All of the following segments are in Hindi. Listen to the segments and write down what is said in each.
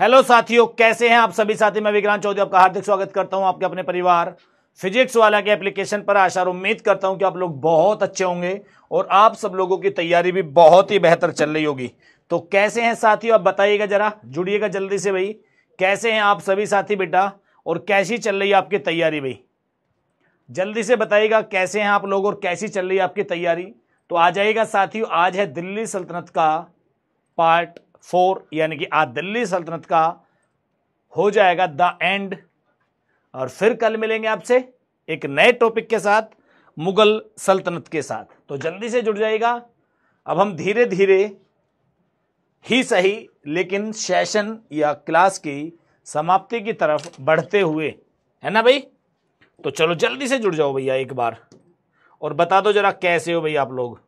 हेलो साथियों कैसे हैं आप सभी साथी मैं विक्रांत चौधरी आपका हार्दिक स्वागत करता हूं आपके अपने परिवार फिजिक्स वाला के एप्लीकेशन पर आशा और उम्मीद करता हूं कि आप लोग बहुत अच्छे होंगे और आप सब लोगों की तैयारी भी बहुत ही बेहतर चल रही होगी तो कैसे हैं साथियों आप बताइएगा जरा जुड़िएगा जल्दी से भाई कैसे हैं आप सभी साथी बेटा और कैसी चल रही है आपकी तैयारी भाई जल्दी से बताइएगा कैसे हैं आप लोग और कैसी चल रही है आपकी तैयारी तो आ जाइएगा साथियों आज है दिल्ली सल्तनत का पार्ट फोर यानी कि आज दिल्ली सल्तनत का हो जाएगा द एंड और फिर कल मिलेंगे आपसे एक नए टॉपिक के साथ मुगल सल्तनत के साथ तो जल्दी से जुड़ जाएगा अब हम धीरे धीरे ही सही लेकिन सेशन या क्लास की समाप्ति की तरफ बढ़ते हुए है ना भाई तो चलो जल्दी से जुड़ जाओ भैया एक बार और बता दो जरा कैसे हो भैया आप लोग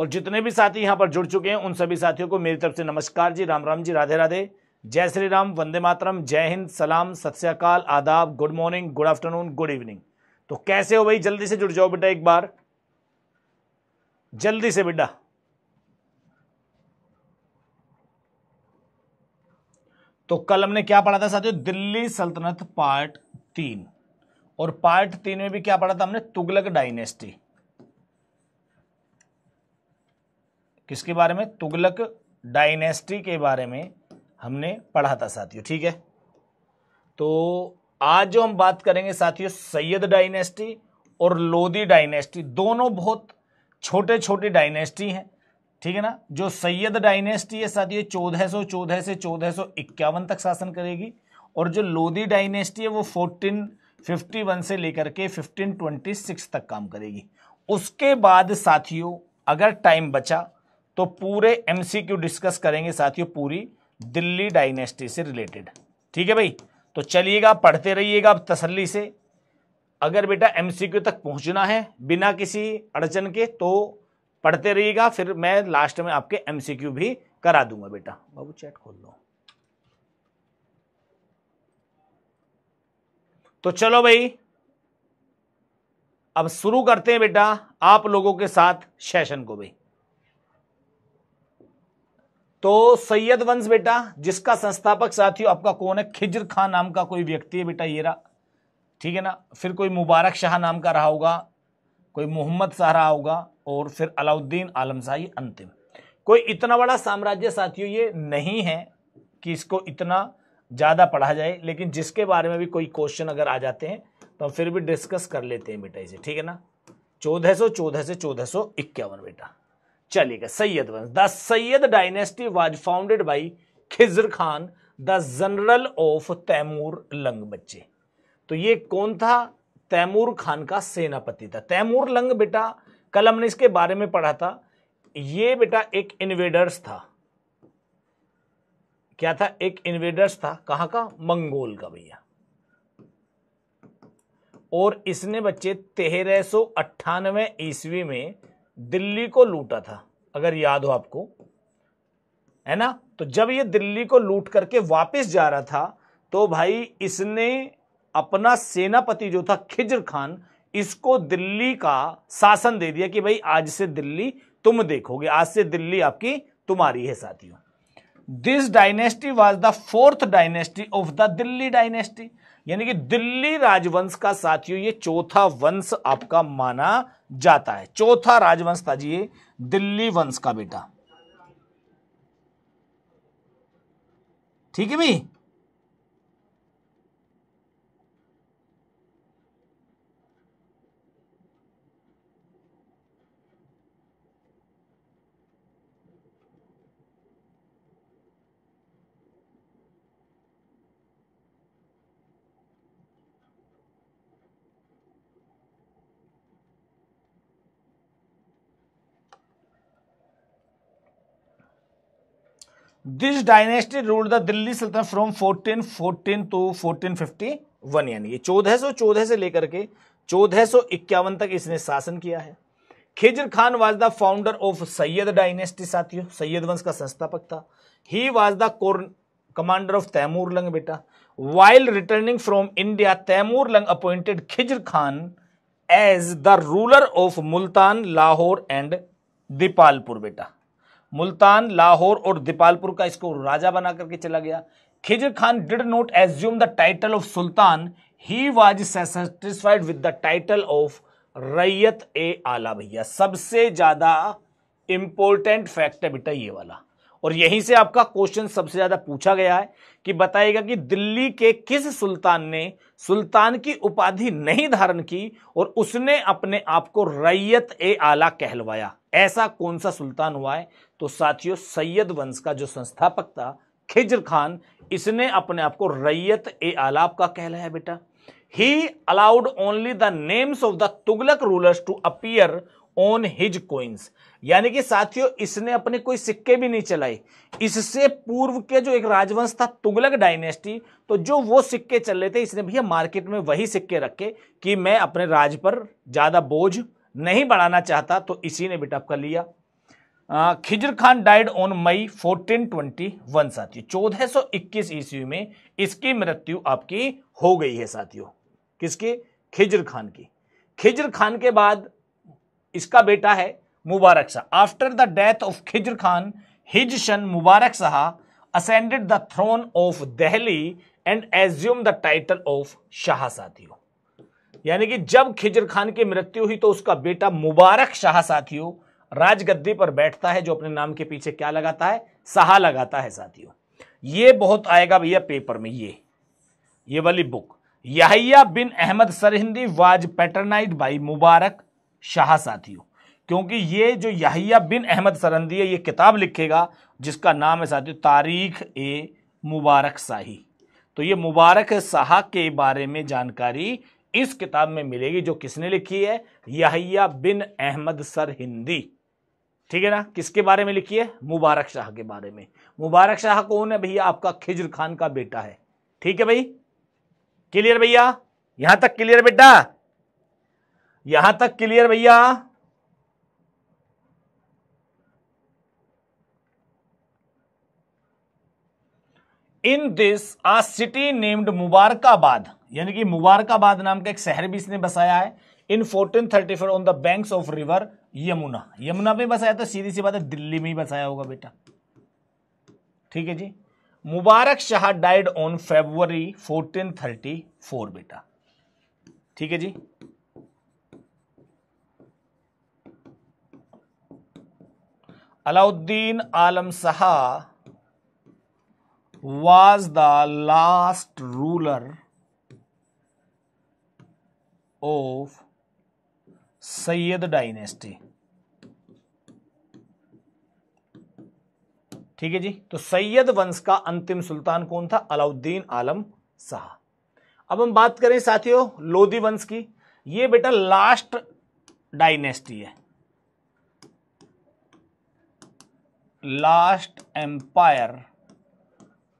और जितने भी साथी यहाँ पर जुड़ चुके हैं उन सभी साथियों को मेरी तरफ से नमस्कार जी राम राम जी राधे राधे जय श्री राम वंदे मातरम जय हिंद सलाम सत आदाब good morning good afternoon good evening तो कैसे हो भाई जल्दी से जुड़ जाओ बेटा एक बार जल्दी से बेटा तो कल हमने क्या पढ़ा था साथियों दिल्ली सल्तनत पार्ट तीन और पार्ट तीन में भी क्या पढ़ा था हमने तुगलक डायनेस्टी किसके बारे में तुगलक डायनेस्टी के बारे में हमने पढ़ा था साथियों ठीक है तो आज जो हम बात करेंगे साथियों सैयद डायनेस्टी और लोधी डायनेस्टी दोनों बहुत छोटे छोटे डायनेस्टी हैं ठीक है ना जो सैयद डायनेस्टी है साथियों चौदह सौ चौदह से चौदह सौ इक्यावन तक शासन करेगी और जो लोधी डायनेस्टी है वो फोर्टीन फिफ्टी वन से लेकर के फिफ्टीन ट्वेंटी सिक्स तक काम करेगी उसके बाद साथियों अगर टाइम बचा तो पूरे एमसीक्यू डिस्कस करेंगे साथियों पूरी दिल्ली डायनेस्टी से रिलेटेड ठीक है भाई तो चलिएगा पढ़ते रहिएगा अब तसल्ली से अगर बेटा एमसीक्यू तक पहुंचना है बिना किसी अड़चन के तो पढ़ते रहिएगा फिर मैं लास्ट में आपके एमसीक्यू भी करा दूंगा बेटा बाबू चैट खोल लो तो चलो भाई अब शुरू करते हैं बेटा आप लोगों के साथ सेशन को भाई तो सैयद वंश बेटा जिसका संस्थापक साथियों आपका कौन है खिजर खां नाम का कोई व्यक्ति है बेटा ये रहा ठीक है ना फिर कोई मुबारक शाह नाम का रहा होगा कोई मोहम्मद शाह रहा होगा और फिर अलाउद्दीन आलम शाह अंतिम कोई इतना बड़ा साम्राज्य साथियों ये नहीं है कि इसको इतना ज़्यादा पढ़ा जाए लेकिन जिसके बारे में भी कोई क्वेश्चन अगर आ जाते हैं तो हम फिर भी डिस्कस कर लेते हैं बेटा इसे ठीक है ना चौदह सौ चौदह से चौदह सौ इक्यावन बेटा चलेगा सैयद वंश the Sayyid dynasty was founded by Khizr Khan the general of Timur Lang बच्चे तो ये कौन था तैमूर खान का सेनापति था तैमूर लंग बेटा कल हमने इसके बारे में पढ़ा था ये बेटा एक इन्वेडर्स था क्या था एक इन्वेडर्स था कहां का मंगोल का भैया और इसने बच्चे तेरह सो अट्ठानवे ईस्वी में दिल्ली को लूटा था अगर याद हो आपको है ना तो जब ये दिल्ली को लूट करके वापस जा रहा था तो भाई इसने अपना सेनापति जो था खिजर खान इसको दिल्ली का शासन दे दिया कि भाई आज से दिल्ली तुम देखोगे आज से दिल्ली आपकी तुम्हारी है साथियों this dynasty was the fourth dynasty of the Delhi dynasty यानी कि दिल्ली राजवंश का साथियों ये चौथा वंश आपका माना जाता है चौथा राजवंश था जी ये दिल्ली वंश का बेटा ठीक है भाई this dynasty rule the Delhi Sultanat from 1414 to 1451 यानी ये चौदह सौ चौदह से लेकर के चौदह सौ इक्यावन तक इसने शासन किया है Khizr Khan was the founder of Sayyid dynasty साथियों सैयद वंश का संस्थापक था he was the commander of Timur Lang बेटा while returning from India Timur Lang appointed Khizr Khan as the ruler of Multan Lahore and Dipalpur बेटा मुल्तान लाहौर और दीपालपुर का इसको राजा बना करके चला गया Khizr Khan did not assume the title of sultan he was satisfied with the title of Rayat e आला भैया सबसे ज्यादा इंपॉर्टेंट फैक्ट है बेटा ये वाला और यहीं से आपका क्वेश्चन सबसे ज्यादा पूछा गया है कि बताएगा कि दिल्ली के किस सुल्तान ने सुल्तान की उपाधि नहीं धारण की और उसने अपने आप को रैयत ए आला कहलवाया ऐसा कौन सा सुल्तान हुआ है तो साथियों सैयद वंश का जो संस्थापक था खिजर खान इसने अपने आप को रैयत ए आलाप का कहलाया बेटा he allowed only the names of the Tughlaq rulers to appear on his coins यानी कि साथियों इसने अपने कोई सिक्के भी नहीं चलाए इससे पूर्व के जो एक राजवंश था तुगलक डायनेस्टी तो जो वो सिक्के चल रहे थे इसने भैया मार्केट में वही सिक्के रखे कि मैं अपने राज पर ज्यादा बोझ नहीं बढ़ाना चाहता तो इसी ने बिटअप कर लिया Khizr Khan died on May 1421 साथियों चौदह सौ इक्कीस ईस्वी में इसकी मृत्यु आपकी हो गई है साथियों किसकी खिजर खान की खिजर खान के बाद इसका बेटा है Mubarak Shah after the death of Khizr Khan his son Mubarak Shah ascended the throne of Delhi and assume the title of Shah साथियों यानी कि जब खिजर खान की मृत्यु हुई तो उसका बेटा मुबारक शाह साथियों राजगद्दी पर बैठता है जो अपने नाम के पीछे क्या लगाता है सहा लगाता है साथियों ये बहुत आएगा भैया पेपर में ये ये वाली book Yahiya bin Ahmad Sirhindi was patronised by Mubarak Shah साथियों क्योंकि ये जो याहिया बिन अहमद सरहंदी है ये किताब लिखेगा जिसका नाम है साथियों तारीख ए मुबारक शाही तो ये मुबारक शाह के बारे में जानकारी इस किताब में मिलेगी जो किसने लिखी है यहैया बिन अहमद सर हिंदी ठीक है ना किसके बारे में लिखी है मुबारक शाह के बारे में मुबारक शाह कौन है भैया आपका खिजर खान का बेटा है ठीक है भाई क्लियर भैया यहां तक क्लियर बेटा यहां तक क्लियर भैया in this a city named Mubarakabad यानी कि मुबारकाबाद नाम का एक शहर भी इसने बसाया है in 1434 on the bank of river Yamuna Yamuna में बसाया तो सीधी सी बात है दिल्ली में ही बसाया होगा बेटा ठीक है जी Mubarak Shah died on thirty 1434 बेटा ठीक है जी अलाउद्दीन आलम Shah was the last ruler of Sayyid dynasty. ठीक है जी तो सैयद वंश का अंतिम सुल्तान कौन था अलाउद्दीन आलम शाह अब हम बात करें साथियों लोधी वंश की ये बेटा लास्ट डायनेस्टी है last empire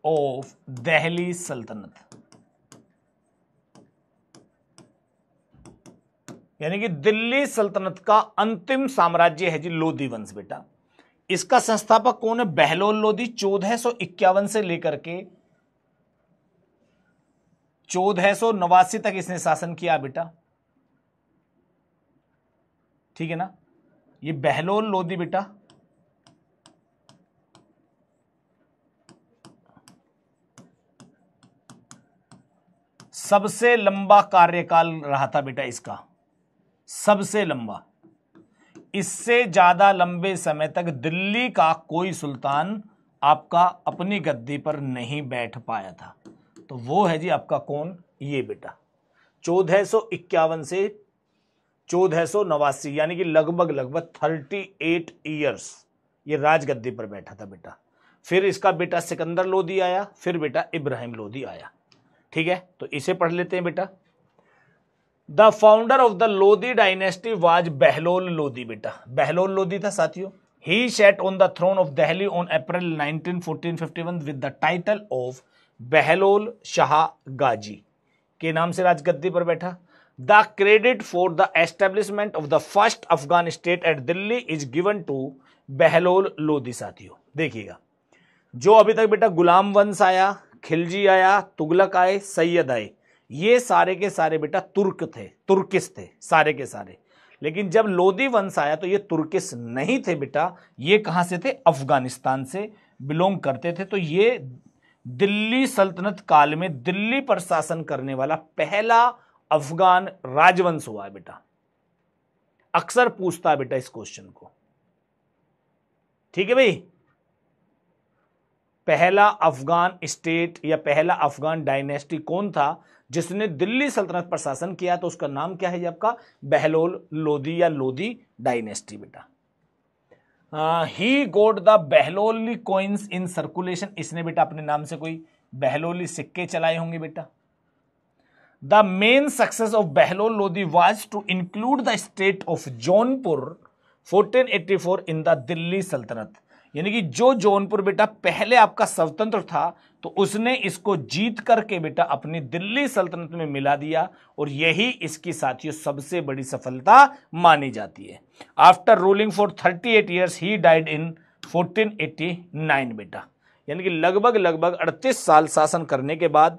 of Delhi Sultanat यानी कि दिल्ली सल्तनत का अंतिम साम्राज्य है जी लोधी वंश बेटा इसका संस्थापक कौन है बहलोल लोधी चौदह सौ इक्यावन से लेकर के चौदह सौ नवासी तक इसने शासन किया बेटा ठीक है ना ये बहलोल लोधी बेटा सबसे लंबा कार्यकाल रहा था बेटा इसका सबसे लंबा इससे ज्यादा लंबे समय तक दिल्ली का कोई सुल्तान आपका अपनी गद्दी पर नहीं बैठ पाया था तो वो है जी आपका कौन ये बेटा चौदह से चौदह नवासी यानी कि लगभग लगभग थर्टी एट ईयर्स ये राजगद्दी पर बैठा था बेटा फिर इसका बेटा सिकंदर लोधी आया फिर बेटा इब्राहिम लोधी आया ठीक है तो इसे पढ़ लेते हैं बेटा the founder of the Lodi dynasty was Bahlol Lodi बेटा बहलोल लोधी था साथियों he set on the throne of Delhi on April 1914-51 with the title of Bahlol Shah Ghazi के नाम से राजगद्दी पर बैठा the credit for the establishment of the first Afghan state at Delhi is given to Bahlol Lodi साथियों देखिएगा जो अभी तक बेटा गुलाम वंश आया खिलजी आया तुगलक आए सैयद आए ये सारे के सारे बेटा तुर्क थे तुर्किस थे सारे के सारे लेकिन जब लोदी वंश आया तो ये तुर्किस नहीं थे बेटा ये कहाँ से थे अफगानिस्तान से बिलोंग करते थे तो ये दिल्ली सल्तनत काल में दिल्ली पर शासन करने वाला पहला अफगान राजवंश हुआ है बेटा अक्सर पूछता है बेटा इस क्वेश्चन को ठीक है भाई पहला अफगान स्टेट या पहला अफगान डायनेस्टी कौन था जिसने दिल्ली सल्तनत पर शासन किया तो उसका नाम क्या है आपका बहलोल लोदी या लोदी डायनेस्टी बेटा he got the Bahloli coins in circulation इसने बेटा अपने नाम से कोई बहलोली सिक्के चलाए होंगे बेटा the main success of Bahlol Lodi was to include the state of Jaunpur 1484 in the Delhi Sultanat यानी कि जो जौनपुर बेटा पहले आपका स्वतंत्र था तो उसने इसको जीत करके बेटा अपनी दिल्ली सल्तनत में मिला दिया और यही इसकी साथियों सबसे बड़ी सफलता मानी जाती है after ruling for 38 eight years he died in 1489 बेटा यानी कि लगभग लगभग 38 साल शासन करने के बाद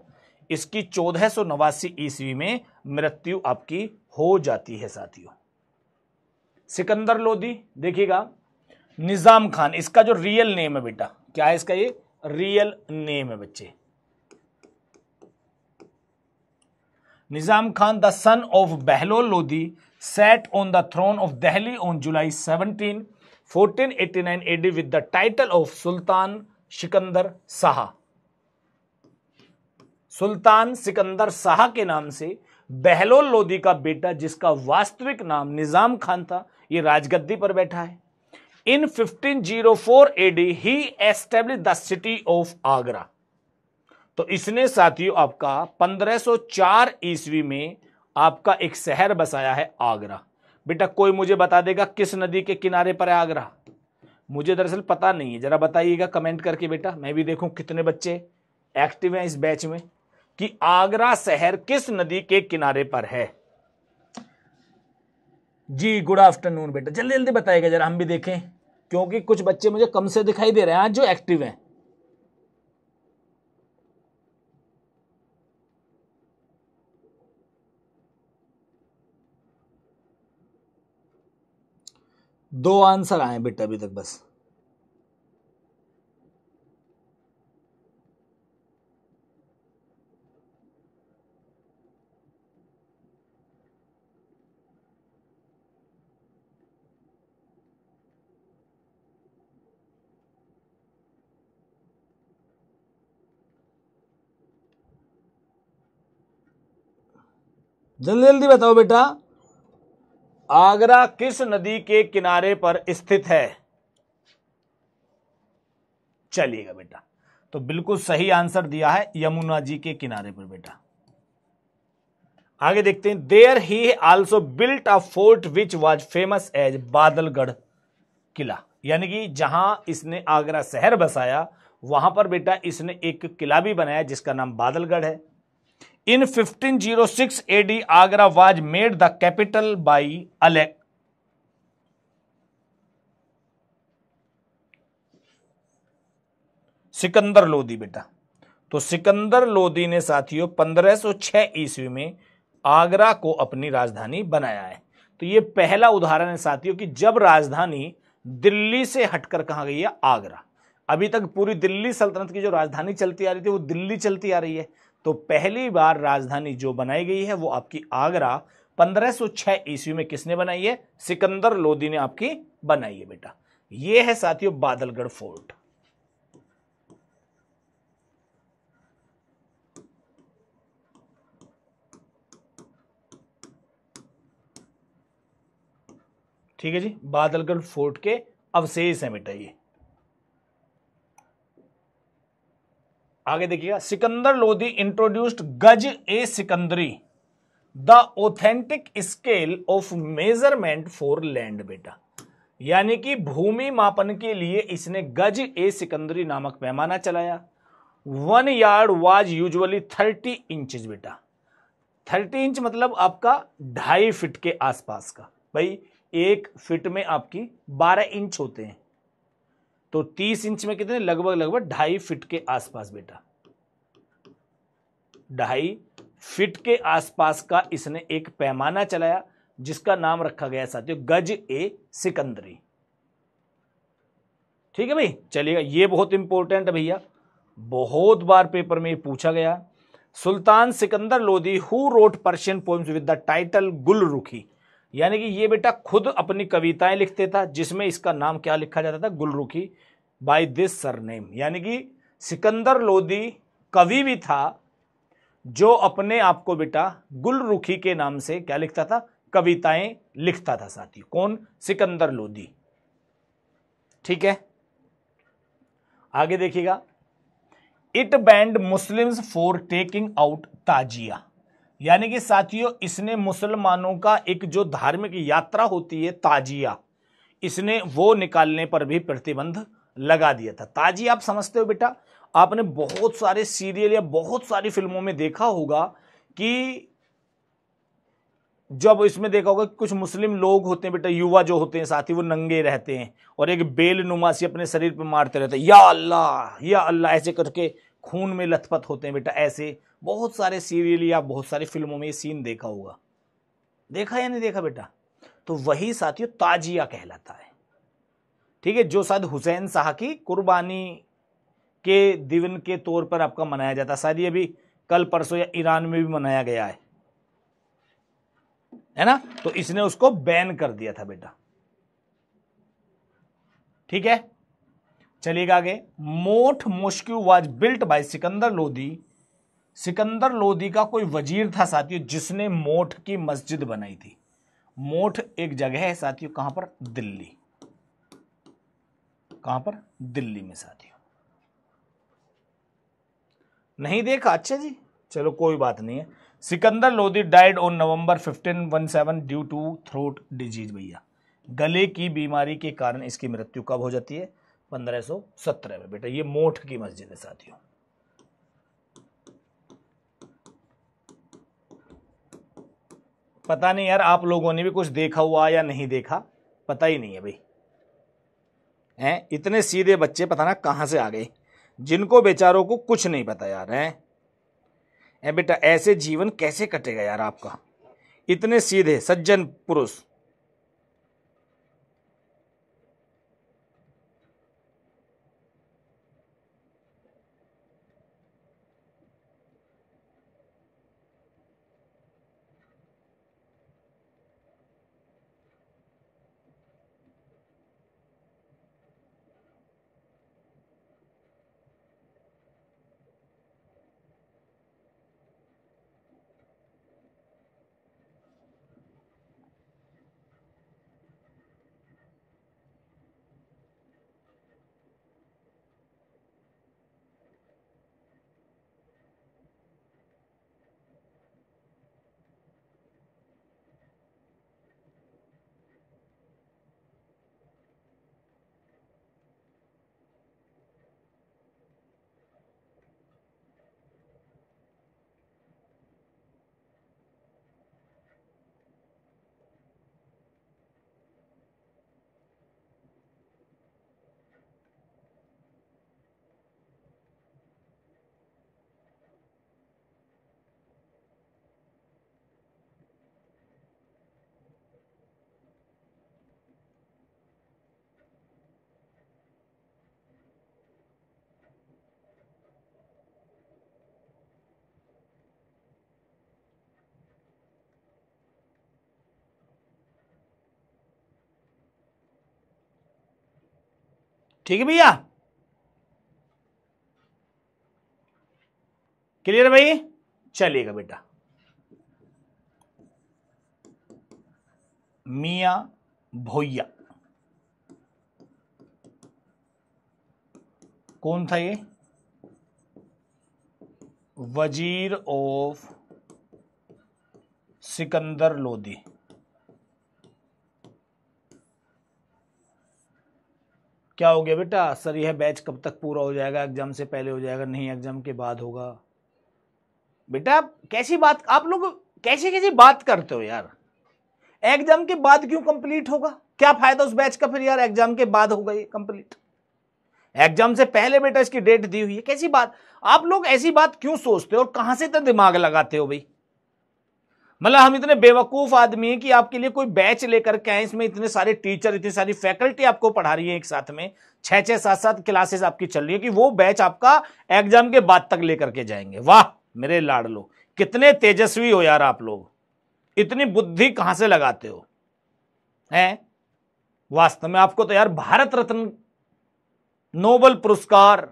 इसकी चौदह सौ नवासी ईस्वी में मृत्यु आपकी हो जाती है साथियों सिकंदर लोधी देखिएगा निज़ाम खान इसका जो रियल नेम है बेटा क्या है इसका ये रियल नेम है बच्चे Nizam Khan the son of Bahlol Lodi set on the throne of Delhi on July 17 1489 AD with the title of sultan Sikandar Shah Sultan Sikandar Shah के नाम से बहलोल लोधी का बेटा जिसका वास्तविक नाम निजाम खान था ये राजगद्दी पर बैठा है in 1504 AD he establish the city of Agra तो इसने साथियों आपका 1504 ईस्वी में आपका एक शहर बसाया है आगरा बेटा कोई मुझे बता देगा किस नदी के किनारे पर है आगरा मुझे दरअसल पता नहीं है जरा बताइएगा कमेंट करके बेटा मैं भी देखूं कितने बच्चे एक्टिव हैं इस बैच में कि आगरा शहर किस नदी के किनारे पर है जी गुड आफ्टरनून बेटा जल्दी जल्दी बताएगा जरा हम भी देखें क्योंकि कुछ बच्चे मुझे कम से दिखाई दे रहे हैं आज जो एक्टिव हैं दो आंसर आए बेटा अभी तक बस जल्दी जल्दी बताओ बेटा आगरा किस नदी के किनारे पर स्थित है चलिएगा बेटा तो बिल्कुल सही आंसर दिया है यमुना जी के किनारे पर बेटा आगे देखते हैं there he also built a fort which was famous as Badalgarh किला यानी कि जहां इसने आगरा शहर बसाया वहां पर बेटा इसने एक किला भी बनाया जिसका नाम बादलगढ़ है in 1506 AD Agra was made the capital by अले सिकंदर लोदी बेटा तो सिकंदर लोदी ने साथियों 1506 ईस्वी में आगरा को अपनी राजधानी बनाया है तो ये पहला उदाहरण है साथियों कि जब राजधानी दिल्ली से हटकर कहां गई है आगरा अभी तक पूरी दिल्ली सल्तनत की जो राजधानी चलती आ रही थी वो दिल्ली चलती आ रही है तो पहली बार राजधानी जो बनाई गई है वो आपकी आगरा 1506 ईस्वी में किसने बनाई है सिकंदर लोदी ने आपकी बनाई है बेटा ये है साथियों बादलगढ़ फोर्ट ठीक है जी बादलगढ़ फोर्ट के अवशेष हैं बेटा ये आगे देखिएगा Sikandar Lodi introduced Gaz e Sikandari the authentic scale of measurement for land बेटा यानी कि भूमि मापन के लिए इसने गज ए सिकंदरी नामक पैमाना चलाया one yard was usually thirty inches बेटा थर्टी इंच मतलब आपका ढाई फिट के आसपास का भाई एक फिट में आपकी बारह इंच होते हैं तो तीस इंच में कितने लगभग लगभग ढाई फिट के आसपास बेटा ढाई फिट के आसपास का इसने एक पैमाना चलाया जिसका नाम रखा गया साथियों गज ए सिकंदरी ठीक है भाई चलिएगा ये बहुत इंपॉर्टेंट है भैया बहुत बार पेपर में पूछा गया sultan Sikandar Lodi who wrote Persian poems with the title Gul Rukhi यानी कि ये बेटा खुद अपनी कविताएं लिखते था जिसमें इसका नाम क्या लिखा जाता था गुलरुखी बाय दिस सरनेम यानी कि सिकंदर लोदी कवि भी था जो अपने आप को बेटा गुलरुखी के नाम से क्या लिखता था कविताएं लिखता था साथी कौन सिकंदर लोदी ठीक है आगे देखिएगा it banned Muslims for taking out tazia यानी कि साथियों इसने मुसलमानों का एक जो धार्मिक यात्रा होती है ताजिया इसने वो निकालने पर भी प्रतिबंध लगा दिया था ताजिया आप समझते हो बेटा आपने बहुत सारे सीरियल या बहुत सारी फिल्मों में देखा होगा कि जब इसमें देखा होगा कुछ मुस्लिम लोग होते हैं बेटा युवा जो होते हैं साथ ही वो नंगे रहते हैं और एक बेल नुमा अपने शरीर पर मारते रहते हैं या अल्लाह या अल्लाह ऐसे करके खून में लथपथ होते हैं बेटा ऐसे बहुत सारे सीरियल या बहुत सारी फिल्मों में ये सीन देखा होगा देखा या नहीं देखा बेटा तो वही साथियों ताजिया कहलाता है ठीक है जो शायद हुसैन शाह की कुर्बानी के दिवन के तौर पर आपका मनाया जाता है शायद ये भी कल परसों या ईरान में भी मनाया गया है है ना तो इसने उसको बैन कर दिया था बेटा ठीक है चलिएगा आगे Moth mosque was built by Sikandar Lodi Sikandar Lodi का कोई वजीर था साथियों जिसने मोठ की मस्जिद बनाई थी मोठ एक जगह है साथियों कहां पर दिल्ली कहां पर दिल्ली में साथियों नहीं देखा अच्छा जी चलो कोई बात नहीं है Sikandar Lodi died on November 1517 due to throat disease भैया गले की बीमारी के कारण इसकी मृत्यु कब हो जाती है 1517 में बेटा ये मोठ की मस्जिद है साथियों पता नहीं यार आप लोगों ने भी कुछ देखा हुआ या नहीं देखा पता ही नहीं है भाई हैं इतने सीधे बच्चे पता ना कहाँ से आ गए जिनको बेचारों को कुछ नहीं पता यार हैं बेटा ऐसे जीवन कैसे कटेगा यार आपका इतने सीधे सज्जन पुरुष ठीक है भैया क्लियर है भाई चलिएगा बेटा मिया भोया कौन था ये वजीर ऑफ सिकंदर लोदी क्या हो गया बेटा सर यह बैच कब तक पूरा हो जाएगा एग्जाम से पहले हो जाएगा नहीं एग्जाम के बाद होगा बेटा कैसी बात आप लोग कैसी कैसी बात करते हो यार एग्जाम के बाद क्यों कंप्लीट होगा क्या फायदा उस बैच का फिर यार एग्जाम के बाद होगा ये कंप्लीट एग्जाम से पहले बेटा इसकी डेट दी हुई है कैसी बात आप लोग ऐसी बात क्यों सोचते हो और कहां से तो दिमाग लगाते हो भाई मतलब हम इतने बेवकूफ आदमी हैं कि आपके लिए कोई बैच लेकर के आए इसमें इतने सारे टीचर इतनी सारी फैकल्टी आपको पढ़ा रही है एक साथ में छह छह सात सात क्लासेस आपकी चल रही है कि वो बैच आपका एग्जाम के बाद तक लेकर के जाएंगे वाह मेरे लाड़ लो कितने तेजस्वी हो यार आप लोग इतनी बुद्धि कहां से लगाते हो है वास्तव में आपको तो यार भारत रत्न नोबल पुरस्कार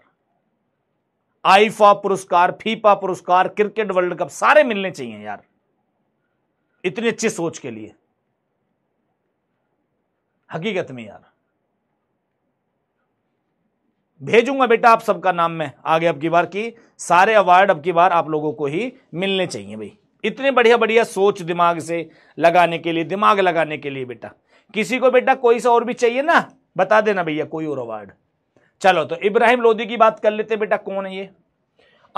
आईफा पुरस्कार फीफा पुरस्कार क्रिकेट वर्ल्ड कप सारे मिलने चाहिए यार इतनी अच्छी सोच के लिए हकीकत में यार भेजूंगा बेटा आप सबका नाम में आगे अब की बार की सारे अवार्ड अब की बार आप लोगों को ही मिलने चाहिए भाई इतने बढ़िया बढ़िया सोच दिमाग से लगाने के लिए दिमाग लगाने के लिए बेटा किसी को बेटा कोई सा और भी चाहिए ना बता देना भैया कोई और अवार्ड चलो तो इब्राहिम लोधी की बात कर लेते बेटा कौन है ये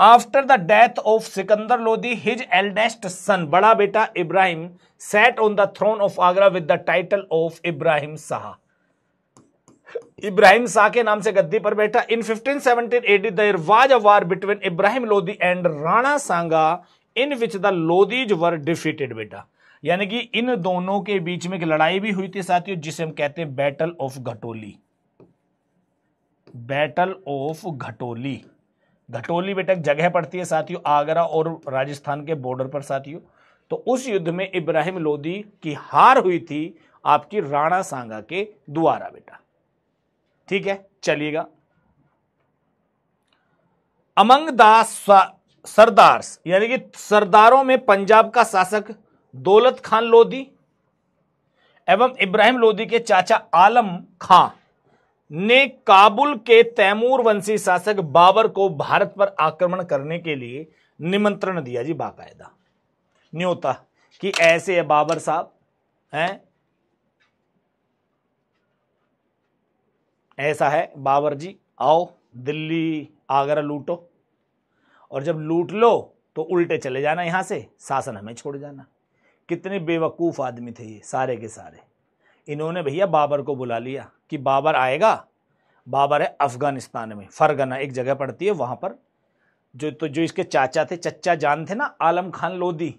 after the death of Sikandar Lodi his eldest son बड़ा बेटा Ibrahim set on the throne of Agra with the title of Ibrahim Shah Ibrahim Shah के नाम से गद्दी पर बैठा in 1517 AD there was a war between Ibrahim Lodi and Rana Sanga in which the Lodis were defeated बेटा यानी कि इन दोनों के बीच में एक लड़ाई भी हुई थी साथियों जिसे हम कहते हैं battle of Ghatoli battle of Ghatoli Ghatoli बेटा जगह पड़ती है साथियों आगरा और राजस्थान के बॉर्डर पर साथियों तो उस युद्ध में इब्राहिम लोदी की हार हुई थी आपकी राणा सांगा के द्वारा बेटा ठीक है चलिएगा अमंग दास सरदार यानी कि सरदारों में पंजाब का शासक दौलत खान लोधी एवं इब्राहिम लोदी के चाचा आलम खां ने काबुल के तैमूर वंशी शासक बाबर को भारत पर आक्रमण करने के लिए निमंत्रण दिया जी बाकायदा न्योता कि ऐसे है बाबर साहब हैं ऐसा है बाबर जी आओ दिल्ली आगरा लूटो और जब लूट लो तो उल्टे चले जाना यहां से शासन हमें छोड़ जाना कितने बेवकूफ आदमी थे ये सारे के सारे इन्होंने भैया बाबर को बुला लिया कि बाबर आएगा बाबर है अफ़गानिस्तान में फ़रगना एक जगह पड़ती है वहाँ पर जो तो जो इसके चाचा थे चच्चा जान थे ना आलम खान लोधी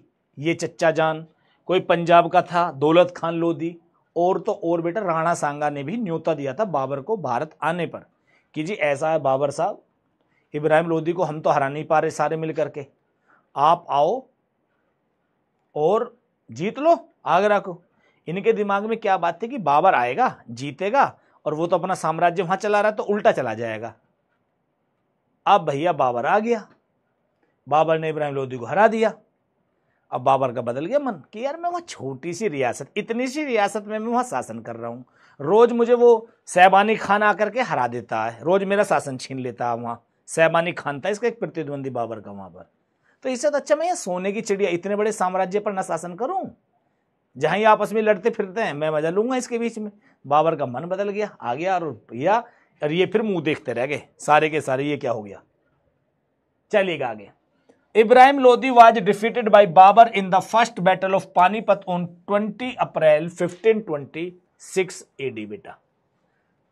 ये चच्चा जान कोई पंजाब का था दौलत खान लोधी और तो और बेटा राणा सांगा ने भी न्योता दिया था बाबर को भारत आने पर कि जी ऐसा है बाबर साहब इब्राहिम लोधी को हम तो हरा नहीं पा रहे सारे मिल करके आप आओ और जीत लो आगरा को इनके दिमाग में क्या बात थी कि बाबर आएगा जीतेगा और वो तो अपना साम्राज्य वहां चला रहा है तो उल्टा चला जाएगा अब भैया बाबर आ गया बाबर ने इब्राहिम लोधी को हरा दिया अब बाबर का बदल गया मन कि यार मैं वहाँ छोटी सी रियासत इतनी सी रियासत में मैं वहाँ शासन कर रहा हूँ रोज़ मुझे वो सैबानी खान आकर के हरा देता है रोज़ मेरा शासन छीन लेता है वहाँ सैबानी खान था इसका एक प्रतिद्वंदी बाबर का वहाँ पर तो इससे तो अच्छा मैं यहाँ सोने की चिड़िया इतने बड़े साम्राज्य पर ना शासन करूँ जहाँ ही आपस में लड़ते फिरते हैं मैं मजा लूंगा इसके बीच में बाबर का मन बदल गया आ गया और भैया और ये फिर मुंह देखते रह गए सारे के सारे ये क्या हो गया चलेगा आगे Ibrahim Lodi was defeated by Babur in the first battle of Panipat on 20 April 1526 AD बेटा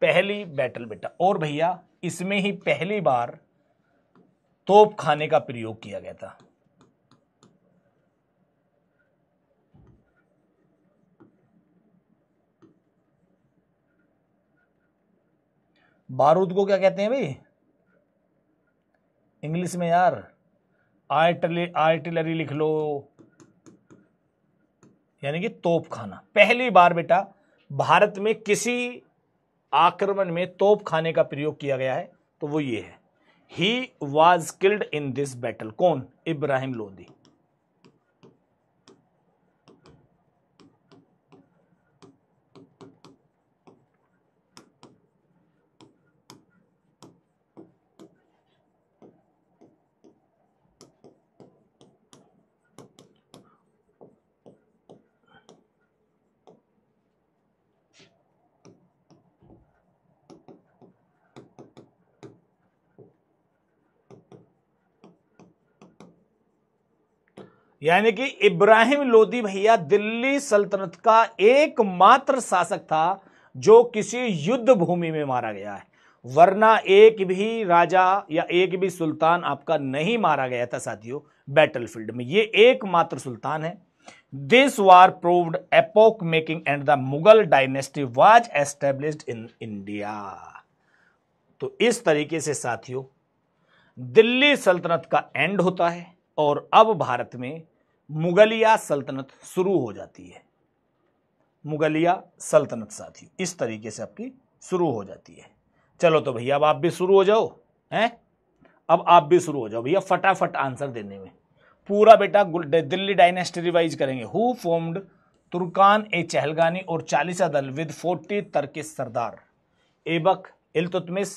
पहली बैटल बेटा और भैया इसमें ही पहली बार तोप खाने का प्रयोग किया गया था बारूद को क्या कहते हैं भाई इंग्लिश में यार आर्टिलरी आर्टिलरी लिख लो यानी कि तोपखाना पहली बार बेटा भारत में किसी आक्रमण में तोपखाने का प्रयोग किया गया है तो वो ये है he was killed in this battle कौन इब्राहिम लोधी यानी कि इब्राहिम लोदी भैया दिल्ली सल्तनत का एकमात्र शासक था जो किसी युद्ध भूमि में मारा गया है वरना एक भी राजा या एक भी सुल्तान आपका नहीं मारा गया था साथियों बैटलफील्ड में ये एकमात्र सुल्तान है this war proved epoch making and the Mughal dynasty was established in India तो इस तरीके से साथियों दिल्ली सल्तनत का एंड होता है और अब भारत में मुगलिया सल्तनत शुरू हो जाती है मुगलिया सल्तनत साथियों इस तरीके से आपकी शुरू हो जाती है चलो तो भैया अब आप भी शुरू हो जाओ हैं अब आप भी शुरू हो जाओ भैया फटाफट आंसर देने में पूरा बेटा दिल्ली डायनेस्टी रिवाइज करेंगे हु फॉर्म्ड तुर्कान ए चहलगानी और चालीसा दल with forty Turk sardar Aibak Iltutmish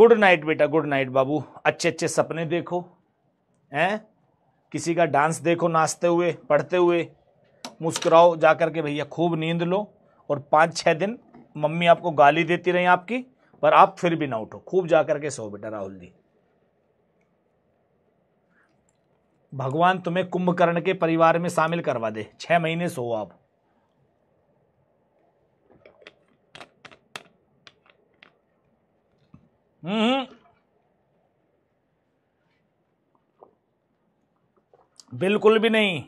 good night बेटा गुड नाइट बाबू अच्छे अच्छे सपने देखो हैं किसी का डांस देखो नाचते हुए पढ़ते हुए मुस्कुराओ जा कर के भैया खूब नींद लो और पाँच छः दिन मम्मी आपको गाली देती रही आपकी पर आप फिर भी ना उठो खूब जा करके के सो बेटा राहुल जी भगवान तुम्हें कुंभकर्ण के परिवार में शामिल करवा दे छह महीने सो आप हम्म, हम्म। बिल्कुल भी नहीं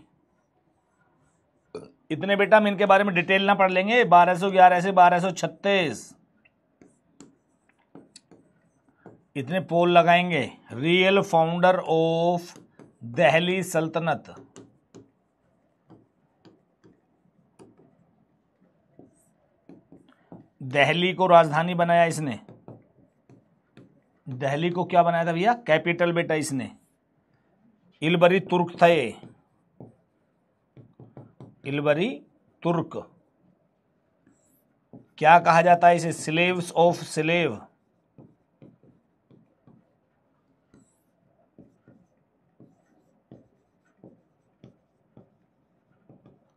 इतने बेटा हम इनके बारे में डिटेल ना पढ़ लेंगे बारह सौ ग्यारह से बारह सौ छत्तीस इतने पोल लगाएंगे रियल फाउंडर ऑफ दहली सल्तनत दहली को राजधानी बनाया इसने दहली को क्या बनाया था भैया कैपिटल बेटा इसने इलबरी तुर्क थे इलबरी तुर्क क्या कहा जाता है इसे स्लेव्स ऑफ स्लेव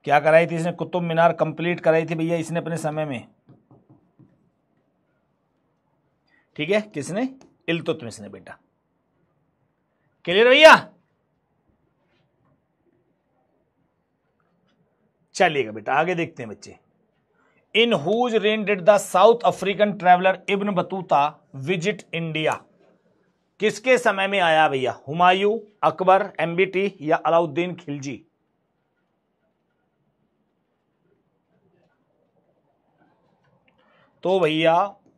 क्या कराई थी इसने कुतुब मीनार कंप्लीट कराई थी भैया इसने अपने समय में ठीक है किसने इलतुतमिस ने बेटा क्लियर भैया चलिएगा बेटा आगे देखते हैं बच्चे in whose reign did the South African traveller Ibn Battuta visit India किसके समय में आया भैया हुमायूं अकबर एमबीटी या अलाउद्दीन खिलजी तो भैया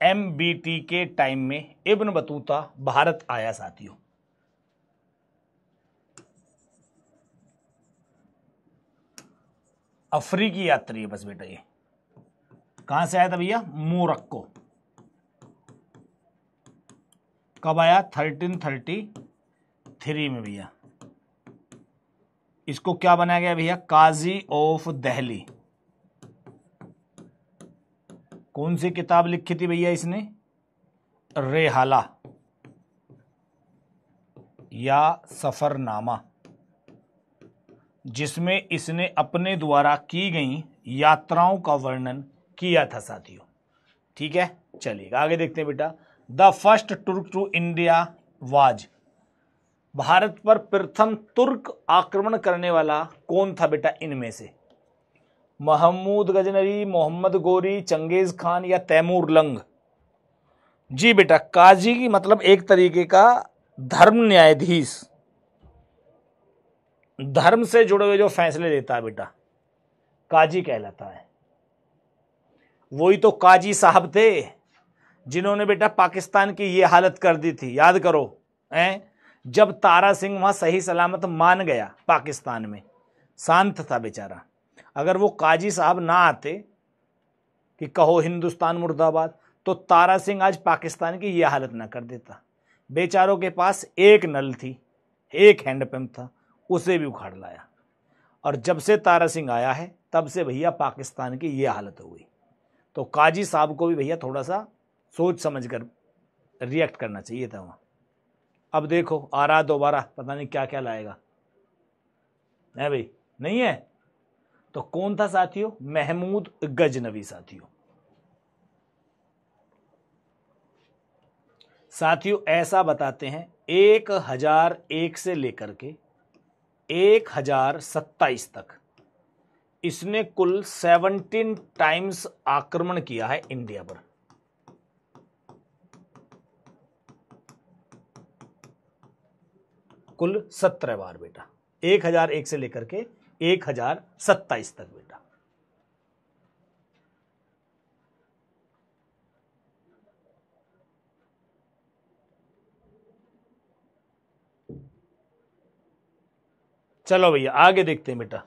एमबीटी के टाइम में इब्न बतूता भारत आया साथियों अफ्रीकी यात्री है बस बेटा ये कहां से आया था भैया मोरक्को कब आया थर्टीन थर्टी थ्री में भैया इसको क्या बनाया गया भैया काजी ऑफ दहली कौन सी किताब लिखी थी भैया इसने रेहाला या सफरनामा जिसमें इसने अपने द्वारा की गई यात्राओं का वर्णन किया था साथियों ठीक है चलिएगा आगे देखते हैं बेटा the first Turk to India was Bharat पर प्रथम तुर्क आक्रमण करने वाला कौन था बेटा इनमें से महमूद गजनरी मोहम्मद गोरी चंगेज खान या तैमूर लंग जी बेटा काजी की मतलब एक तरीके का धर्म न्यायाधीश धर्म से जुड़े हुए जो फैसले लेता है बेटा काजी कहलाता है वही तो काजी साहब थे जिन्होंने बेटा पाकिस्तान की ये हालत कर दी थी याद करो हैं जब तारा सिंह वहां सही सलामत मान गया पाकिस्तान में शांत था बेचारा अगर वो काजी साहब ना आते कि कहो हिंदुस्तान मुर्दाबाद तो तारा सिंह आज पाकिस्तान की यह हालत ना कर देता बेचारों के पास एक नल थी एक हैंडपंप था उसे भी उखाड़ लाया और जब से तारा सिंह आया है तब से भैया पाकिस्तान की ये हालत हो गई तो काजी साहब को भी भैया थोड़ा सा सोच समझ कर रिएक्ट करना चाहिए था वहाँ अब देखो आ रहा दोबारा पता नहीं क्या क्या लाएगा है भाई नहीं है तो कौन था साथियों महमूद गजनवी साथियों साथियों ऐसा बताते हैं एक हजार एक से लेकर के एक हजार सत्ताईस तक इसने कुल सेवनटीन टाइम्स आक्रमण किया है इंडिया पर कुल सत्रह बार बेटा एक हजार एक से लेकर के एक हजार सत्ताईस तक बेटा चलो भैया आगे देखते हैं बेटा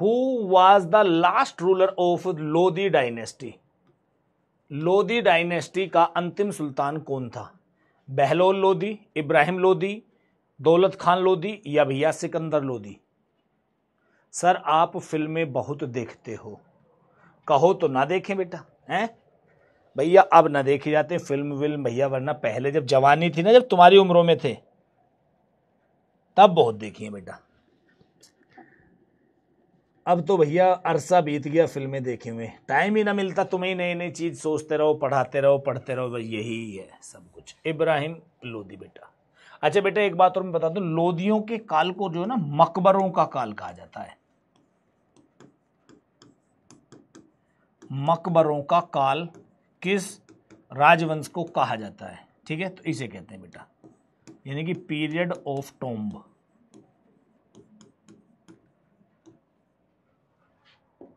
who was the last ruler of Lodi dynasty Lodi dynasty का अंतिम सुल्तान कौन था बहलोल लोदी इब्राहिम लोधी दौलत खान लोधी या भैया सिकंदर लोधी सर आप फिल्में बहुत देखते हो कहो तो ना देखें बेटा हैं भैया अब ना देखे जाते फिल्म विल्म भैया वरना पहले जब जवानी थी ना जब तुम्हारी उम्रों में थे तब बहुत देखी है बेटा अब तो भैया अरसा बीत गया फिल्में देखे हुए टाइम ही ना मिलता तुम्हें नई नई चीज़ सोचते रहो पढ़ाते रहो पढ़ते रहो यही है सब कुछ इब्राहिम लोधी बेटा अच्छा बेटा एक बात और मैं बता दूं लोधियों के काल को जो है ना मकबरों का काल कहा जाता है मकबरों का काल किस राजवंश को कहा जाता है ठीक है तो इसे कहते हैं बेटा यानी कि पीरियड ऑफ टोम्ब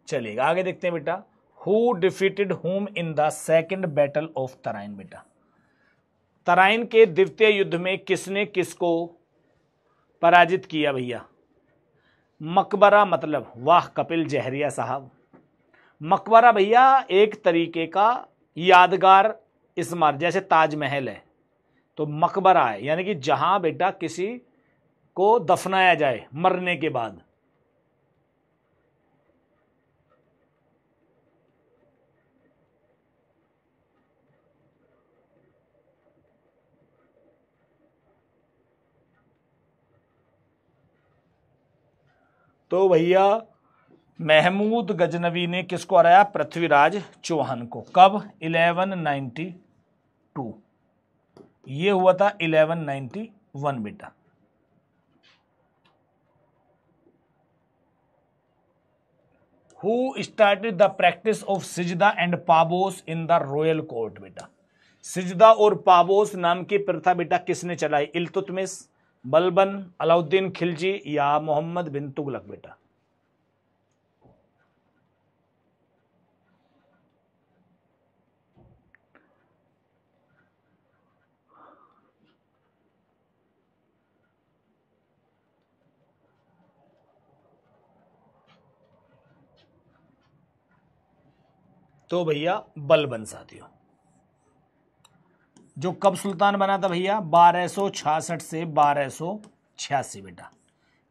चलेगा आगे देखते हैं बेटा who defeated whom in the second battle of Tarain बेटा तराइन के द्वितीय युद्ध में किसने किसको पराजित किया भैया मकबरा मतलब वाह कपिल जहरिया साहब मकबरा भैया एक तरीके का यादगार स्मार जैसे ताजमहल है तो मकबरा है यानी कि जहाँ बेटा किसी को दफनाया जाए मरने के बाद तो भैया महमूद गजनवी ने किसको हराया पृथ्वीराज चौहान को कब 1192 ये हुआ था 1191 बेटा who started the practice of sijda and paibos in the royal court बेटा सिजदा और पाबोस नाम की प्रथा बेटा किसने चलाई इलतुतमिश बलबन अलाउद्दीन खिलजी या मोहम्मद बिन तुगलक बेटा तो भैया बलबन साथियों जो कब सुल्तान बना था भैया बारह से बारह छियासी बेटा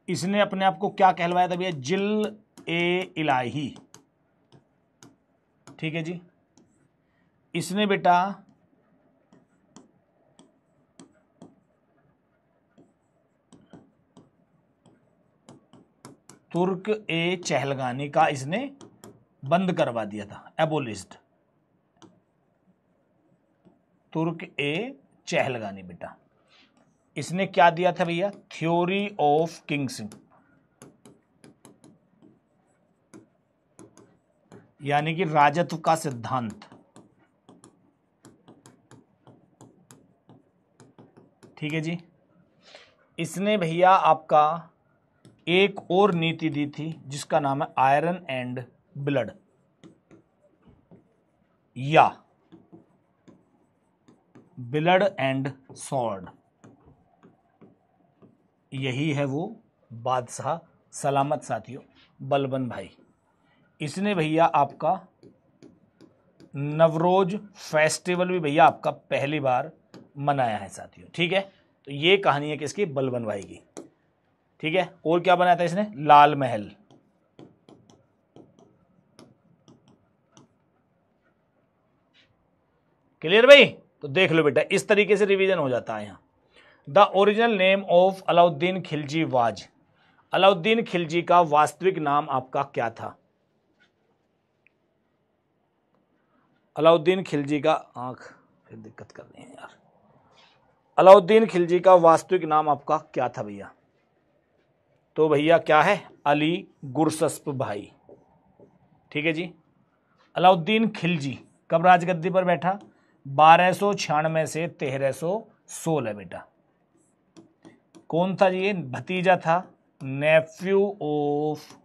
इसने अपने आप को क्या कहलवाया था भैया जिल ए इलाही ठीक है जी इसने बेटा तुर्क ए चहलगानी का इसने बंद करवा दिया था एबोलिस्ट तुर्क ए चहलगानी बेटा इसने क्या दिया था भैया थ्योरी ऑफ किंग्स यानी कि राजत्व का सिद्धांत ठीक है जी इसने भैया आपका एक और नीति दी थी जिसका नाम है आयरन एंड ब्लड या ब्लड एंड सॉर्ड यही है वो बादशाह सलामत साथियों बलबन भाई इसने भैया आपका नवरोज फेस्टिवल भी भैया आपका पहली बार मनाया है साथियों ठीक है तो ये कहानी है किसकी बलबन भाई की ठीक है और क्या बनाया था इसने लाल महल क्लियर भाई तो देख लो बेटा इस तरीके से रिवीजन हो जाता है यहाँ the original name of Alauddin Khilji was Alauddin Khilji का वास्तविक नाम आपका क्या था अलाउद्दीन खिलजी का आंख फिर दिक्कत कर रहे है यार अलाउद्दीन खिलजी का वास्तविक नाम आपका क्या था भैया तो भैया क्या है अली गुरसस्प भाई ठीक है जी अलाउद्दीन खिलजी कब राजगद्दी पर बैठा बारह सौ छियानवे से तेरह सो सोलह बेटा कौन था ये भतीजा था नेफ्यू ऑफ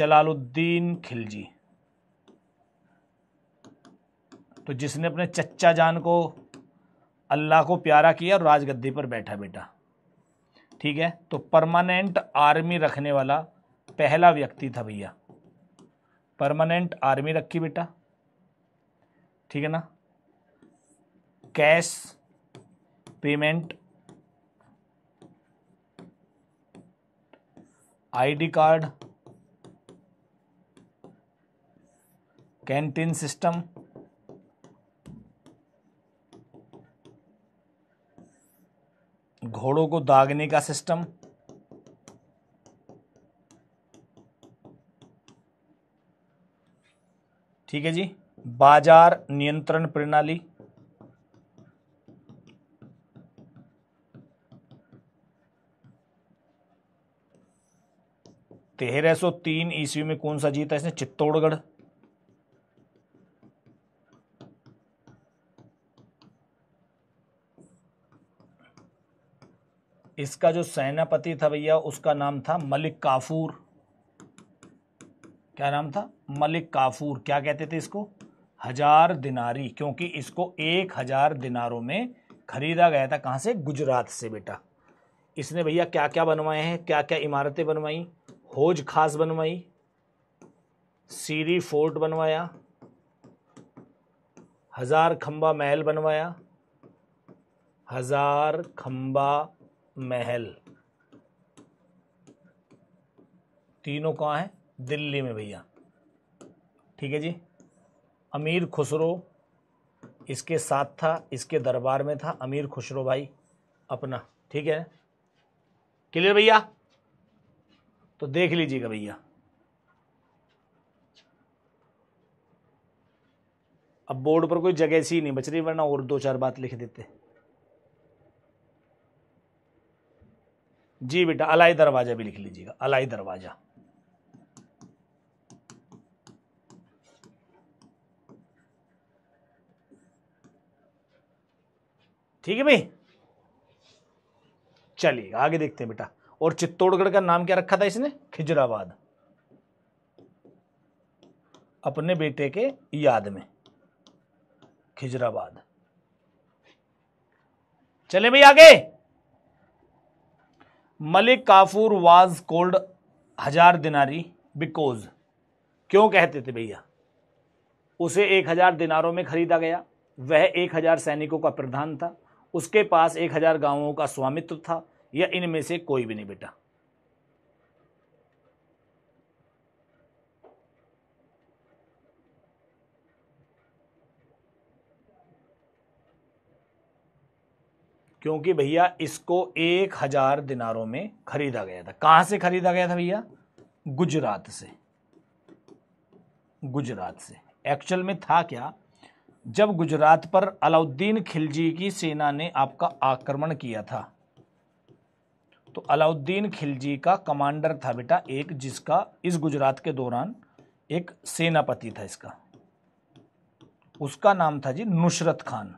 जलालुद्दीन खिलजी तो जिसने अपने चच्चा जान को अल्लाह को प्यारा किया और राजगद्दी पर बैठा बेटा ठीक है तो परमानेंट आर्मी रखने वाला पहला व्यक्ति था भैया परमानेंट आर्मी रखी बेटा ठीक है ना cash payment ID card canteen system घोड़ों को दागने का सिस्टम ठीक है जी बाजार नियंत्रण प्रणाली तेरह सौ तीन ईस्वी में कौन सा जीता इसने चित्तौड़गढ़ इसका जो सेनापति था भैया उसका नाम था मलिक काफूर क्या नाम था मलिक काफूर क्या कहते थे इसको हजार दिनारी क्योंकि इसको एक हजार दिनारों में खरीदा गया था कहां से गुजरात से बेटा इसने भैया क्या क्या बनवाए हैं क्या क्या इमारतें बनवाई भोज खास बनवाई सीरी फोर्ट बनवाया हजार खंबा महल बनवाया हजार खंबा महल तीनों कहाँ हैं दिल्ली में भैया ठीक है जी अमीर खुसरो इसके साथ था इसके दरबार में था अमीर खुसरो भाई अपना ठीक है क्लियर भैया तो देख लीजिएगा भैया अब बोर्ड पर कोई जगह सी नहीं बच रही वरना और दो चार बात लिख देते जी बेटा अलाई दरवाजा भी लिख लीजिएगा अलाई दरवाजा ठीक है भाई चलिए आगे देखते हैं बेटा और चित्तौड़गढ़ का नाम क्या रखा था इसने खिजराबाद अपने बेटे के याद में खिजराबाद चले भाई आगे मलिक काफूर वाज कोल्ड हजार दिनारी बिकॉज क्यों कहते थे भैया उसे एक हजार दिनारों में खरीदा गया वह एक हजार सैनिकों का प्रधान था उसके पास एक हजार गांवों का स्वामित्व था या इनमें से कोई भी नहीं बेटा क्योंकि भैया इसको एक हजार दिनारों में खरीदा गया था कहां से खरीदा गया था भैया गुजरात से गुजरात से एक्चुअल में था क्या जब गुजरात पर अलाउद्दीन खिलजी की सेना ने आपका आक्रमण किया था तो अलाउद्दीन खिलजी का कमांडर था बेटा एक जिसका इस गुजरात के दौरान एक सेनापति था इसका उसका नाम था जी नुसरत खान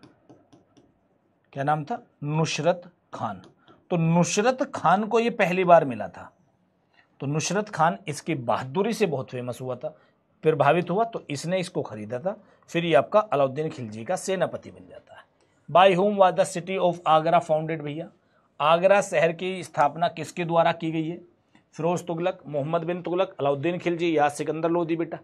क्या नाम था नुसरत खान तो नुसरत खान को ये पहली बार मिला था तो नुसरत खान इसकी बहादुरी से बहुत फेमस हुआ था प्रभावित हुआ तो इसने इसको खरीदा था फिर ये आपका अलाउद्दीन खिलजी का सेनापति बन जाता है by whom was the city of Agra founded भैया आगरा शहर की स्थापना किसके द्वारा की गई है फिरोज तुगलक मोहम्मद बिन तुगलक अलाउद्दीन खिलजी या सिकंदर लोधी बेटा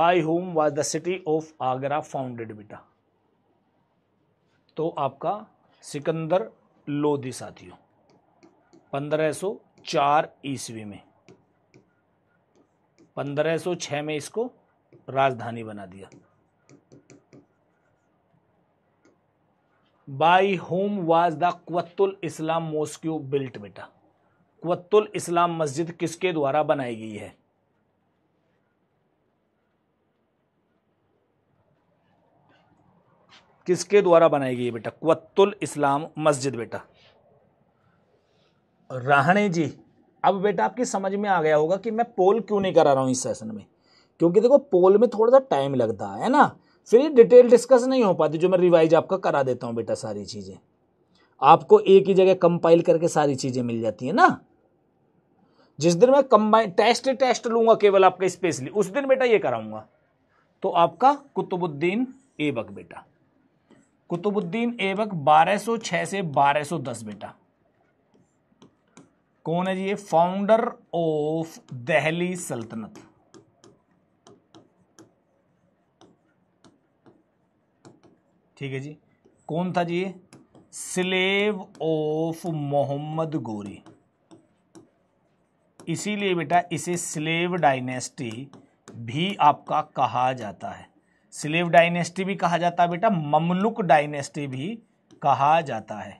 by whom was the city of Agra founded बेटा तो आपका सिकंदर लोधी साथियों 1504 ईस्वी में 1506 में इसको राजधानी बना दिया by whom was the Quwwat-ul Islam mosque built बेटा कुतुल इस्लाम मस्जिद किसके द्वारा बनाई गई है किसके द्वारा बनाई गई है बेटा कुतुल इस्लाम मस्जिद बेटा राहणे जी अब बेटा आपकी समझ में आ गया होगा कि मैं पोल क्यों नहीं करा रहा हूँ इस सेशन में क्योंकि देखो पोल में थोड़ा सा टाइम लगता है ना फिर डिटेल डिस्कस नहीं हो पाती जो मैं रिवाइज आपका करा देता हूँ बेटा सारी चीज़ें आपको एक ही जगह कंपाइल करके सारी चीज़ें मिल जाती है ना जिस दिन मैं कंबाइन टेस्ट टेस्ट लूंगा केवल आपका स्पेशली उस दिन बेटा ये कराऊंगा तो आपका कुतुबुद्दीन एबक बेटा कुतुबुद्दीन एबक 1206 से 1210 बेटा कौन है जी ये फाउंडर ऑफ दहली सल्तनत ठीक है जी कौन था जी स्लेव ऑफ मोहम्मद गोरी इसीलिए बेटा इसे स्लेव डायनेस्टी भी आपका कहा जाता है स्लेव डायनेस्टी भी कहा जाता है बेटा ममलुक डायनेस्टी भी कहा जाता है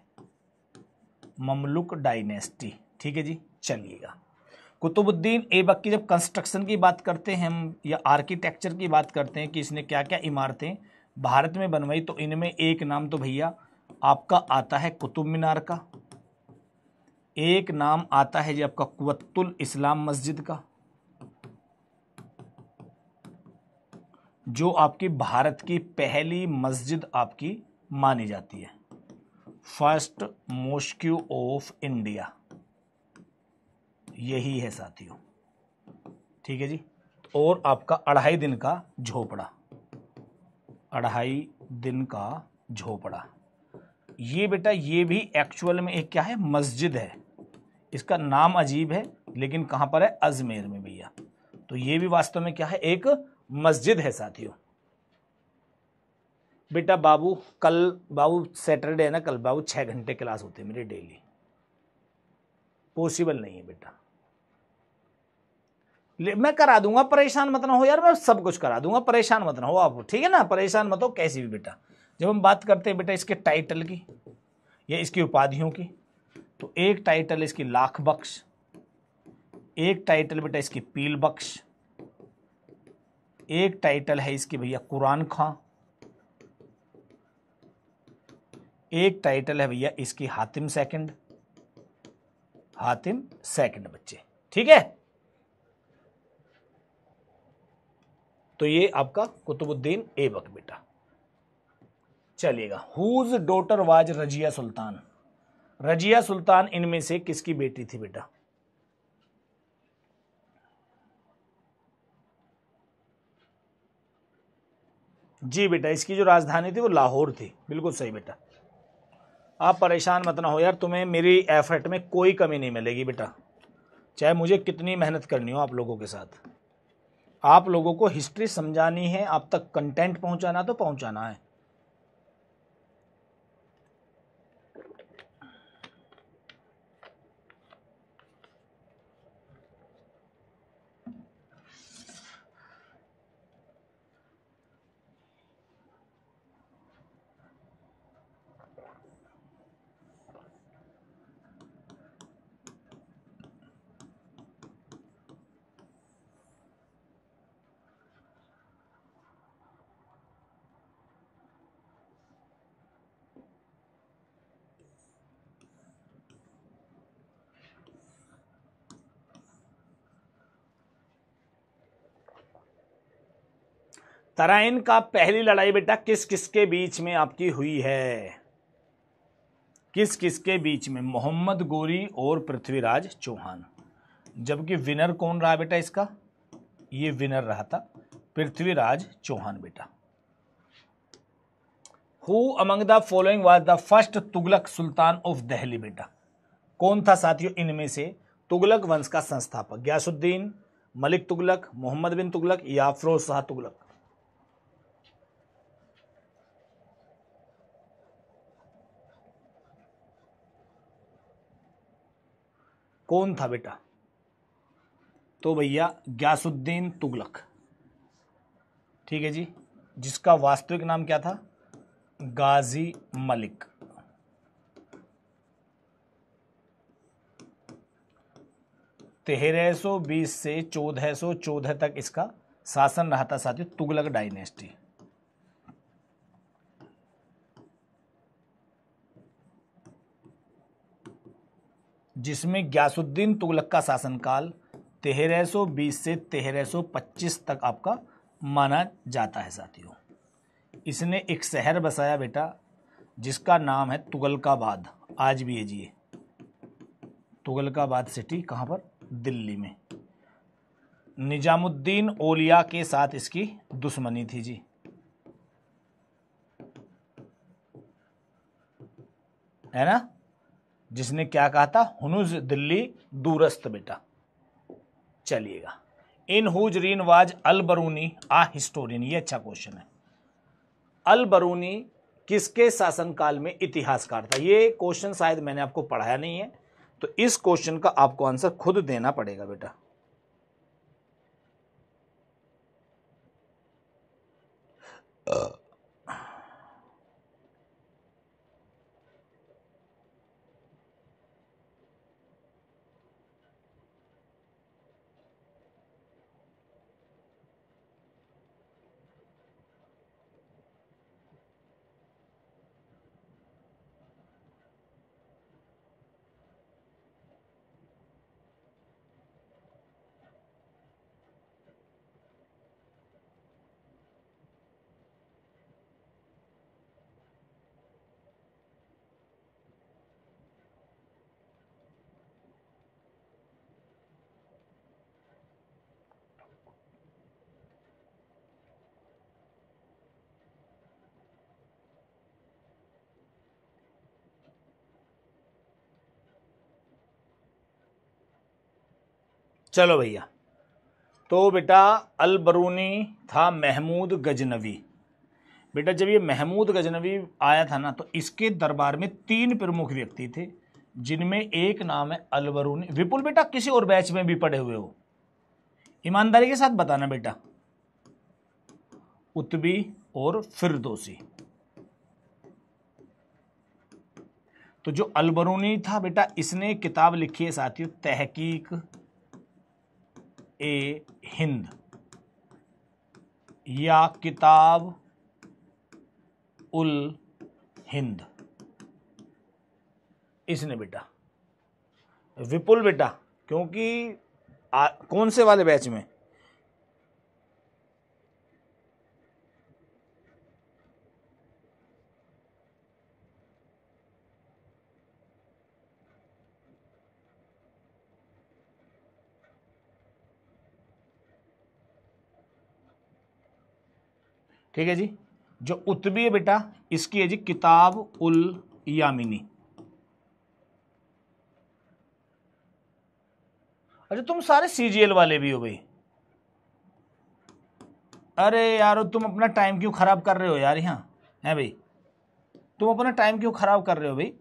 ममलुक डायनेस्टी ठीक है जी चलिएगा कुतुबुद्दीन ऐबक की जब कंस्ट्रक्शन की बात करते हैं हम या आर्किटेक्चर की बात करते हैं कि इसने क्या क्या इमारतें भारत में बनवाई तो इनमें एक नाम तो भैया आपका आता है कुतुब मीनार का एक नाम आता है जी आपका कुतुल इस्लाम मस्जिद का जो आपकी भारत की पहली मस्जिद आपकी मानी जाती है फर्स्ट मोस्क्यू ऑफ इंडिया यही है साथियों ठीक है जी और आपका अढ़ाई दिन का झोपड़ा अढ़ाई दिन का झोपड़ा ये बेटा ये भी एक्चुअल में एक क्या है मस्जिद है इसका नाम अजीब है लेकिन कहाँ पर है अजमेर में भैया तो ये भी वास्तव में क्या है एक मस्जिद है साथियों बेटा बाबू कल बाबू सैटरडे है ना कल बाबू छः घंटे क्लास होते हैं मेरे डेली पॉसिबल नहीं है बेटा मैं करा दूंगा परेशान मत ना हो यार मैं सब कुछ करा दूंगा परेशान मत ना हो आप ठीक है ना परेशान मत हो कैसी भी बेटा जब हम बात करते हैं बेटा इसके टाइटल की या इसकी उपाधियों की तो एक टाइटल इसकी लाख बख्श एक टाइटल बेटा इसकी पील बख्श एक टाइटल है इसकी भैया कुरान खां एक टाइटल है भैया इसकी हातिम सेकंड हातिम सेकंड बच्चे ठीक है तो ये आपका कुतुबुद्दीन ऐबक बेटा चलिएगा whose daughter was Razia Sultan Razia Sultan इनमें से किसकी बेटी थी बेटा जी बेटा इसकी जो राजधानी थी वो लाहौर थी बिल्कुल सही बेटा आप परेशान मत ना हो यार तुम्हें मेरी एफर्ट में कोई कमी नहीं मिलेगी बेटा चाहे मुझे कितनी मेहनत करनी हो आप लोगों के साथ आप लोगों को हिस्ट्री समझानी है आप तक कंटेंट पहुंचाना तो पहुंचाना है तराइन का पहली लड़ाई बेटा किस किस के बीच में आपकी हुई है किस किस के बीच में मोहम्मद गोरी और पृथ्वीराज चौहान जबकि विनर कौन रहा बेटा इसका ये विनर रहा था पृथ्वीराज चौहान बेटा who among the following was the first Tughlaq sultan of Delhi बेटा कौन था साथियों इनमें से तुगलक वंश का संस्थापक ग्यासुद्दीन मलिक तुगलक मोहम्मद बिन तुगलक या फिरोज शाह तुगलक कौन था बेटा तो भैया ग्यासुद्दीन तुगलक ठीक है जी जिसका वास्तविक नाम क्या था गाजी मलिक तेरह सौ बीस से चौदह सौ चौदह तक इसका शासन रहा था साथियों तुगलक डायनेस्टी जिसमें ग्यासुद्दीन तुगलक का शासनकाल तेरह सौ बीस से तेरह सौ पच्चीस तक आपका माना जाता है साथियों इसने एक शहर बसाया बेटा जिसका नाम है तुगलकाबाद आज भी है जी तुगलकाबाद सिटी कहाँ पर दिल्ली में निजामुद्दीन ओलिया के साथ इसकी दुश्मनी थी जी है ना जिसने क्या कहा था हनुज दिल्ली दूरस्थ बेटा चलिएगा in whose reign was Al Biruni a historian ये अच्छा क्वेश्चन है अल बरूनी किसके शासनकाल में इतिहासकार था ये क्वेश्चन शायद मैंने आपको पढ़ाया नहीं है तो इस क्वेश्चन का आपको आंसर खुद देना पड़ेगा बेटा uh. चलो भैया तो बेटा अलबरूनी था महमूद गजनवी बेटा जब ये महमूद गजनवी आया था ना तो इसके दरबार में तीन प्रमुख व्यक्ति थे जिनमें एक नाम है अलबरूनी विपुल बेटा किसी और बैच में भी पढ़े हुए हो ईमानदारी के साथ बताना बेटा उतबी और फिरदोसी तो जो अलबरूनी था बेटा इसने किताब लिखी है साथियों तहकीक ए हिंद या किताब उल हिंद इसने बेटा विपुल बेटा क्योंकि आ, कौन से वाले बैच में ठीक है जी जो उत्तबी है बेटा इसकी है जी किताब उल यामिनी अच्छा तुम सारे सीजीएल वाले भी हो भाई अरे यार तुम अपना टाइम क्यों खराब कर रहे हो यार यहाँ है भाई तुम अपना टाइम क्यों खराब कर रहे हो भाई